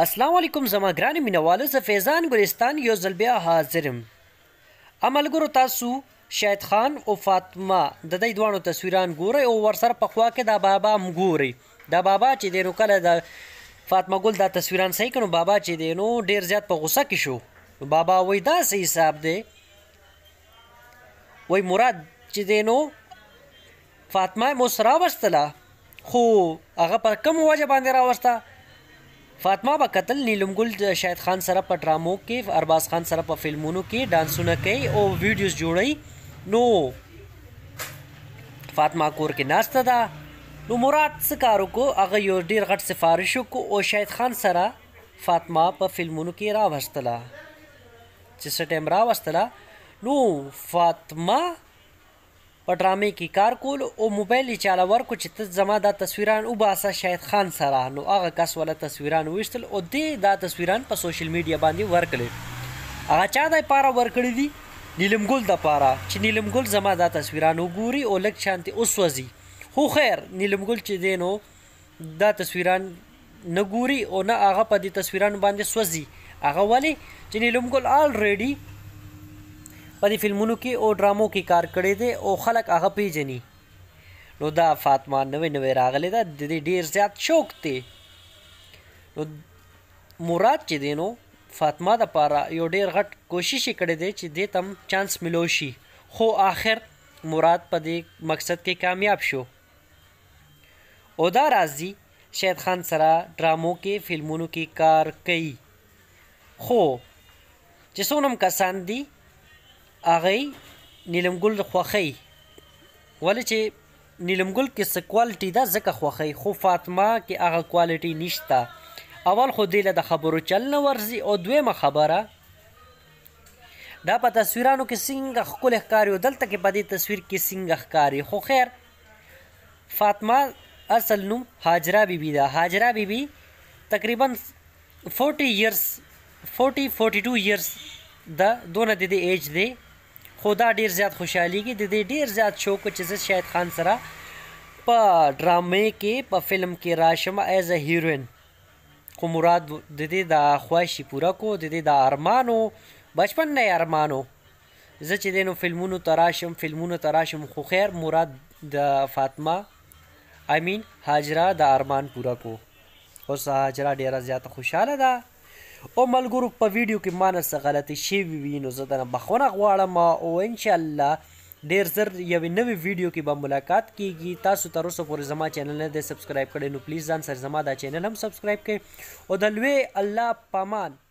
السلام علیکم زما ګران مینوالو زه فیضان ګلستان یو ځل بیا حاضرم عملګرو تاسو شاهد خان او فاطمه د دې دوانو تصویران ګوري او ورسره په خوا کې دا بابا هم ګوري دا بابا چې دی نو کله دا فاطمه ګل دا تصویران صحیح کړو بابا چې دی نو ډیر زیات په غوسه کې شو بابا وای دا صحیح حساب دی وای مراد چې دی نو فاطمه مو سره وستله خو هغه پر کوم وجه باندې راوسته فاطمه با قتل نیلم ګل شاهد خان سره په ډرامو کې ارباز خان سره په فلمونو کې ډانسونه کوي او ویډیوز جوړي نو فاطمه کور کې ناشته ده نو مراد څه کار وکړو هغه یو ډیر غټ سفارش وکړو او شاهد خان سره فاطمه په فلمونو کې راوستله چې څه ټیم راوستله نو فاطمه په ډرامې کې کار کول او موبایل یې چاله ورکړو چې ته زما دا تصویران وباسه شاهد خان سره نو هغه کس ولا تصویران وویشتل او دې دا تصویران په سوشل میډیا باندې ورکړل هغه چا د پاره ورکړي دي نیلم ګل د پاره چې نیلم ګل زما دا تصویران وګوري او لک شانتي اوسوځي خو خیر نیلم ګل چې دینو دا تصویران نه ګوري او نه هغه په دې تصویران باندې سوځي هغه ولی چې نیلم ګل الریډي په دې فلمونو کې او ډرامو کې کار کړی دی او خلک هغه پیژني نو دا فاطمه نوې نوې راغلې ده د دې ډیر زیات شوق دی نو مراد چې دی نو فاطمه د پاره یو ډیر غټ کوشش کړی دی چې دې تم چانس ملو شي خو آخر مراد په دې مقصد کې کامیاب شو او دا رازی شاید خان سره ډرامو کې فلمونو کې کار کوي خو چې څونم کسان دي اغه نیلمګل خوخی ولې چې نیلمګل کې څه کوالټي ده زکه خوخی خو فاطمه کې هغه کوالټي نشته اول خو دې له د خبرو چل نه ورزي او دویمه خبره دا په تصویرانو کې څنګه خپل ښکاری دلته کې په دې تصویر کې څنګه ښکاری خو خیر فاطمه اصل نوم هاجرا بیبي ده هاجرا بیبي تقریبا 40 years 40 42 years دا دونه د دې ایج دی خو دا ډیر زیات خوشحاليږي د دې ډیر زیات شوق چې زه شاهد خان سره په ډرامې کې په فلم کې راشم ایز ا هیروین خو مراد د دې د خوښي پورا کو د دې د ارمانو بچپن نه ارمانو زه چې دینو فلمونو تراشم فلمونو تراشم خو خیر مراد د فاطمه آی مین هاجرہ د ارمان پورا کو اوس هاجرہ ډیره زیاته خوشاله ده او ملګرو په ویډیو کې مان سره غلطي شی وی نو زه درنه بخونه غواړم او ان شاء الله ډیر زر یو نوې ویډیو کې به ملاقات کیږي تاسو تر اوسه پورې زما چینل نه دی سبسکرایب کړی نو پلیز ځان سره زما دا چینل هم سبسکرایب کړئ او د لوی الله پامان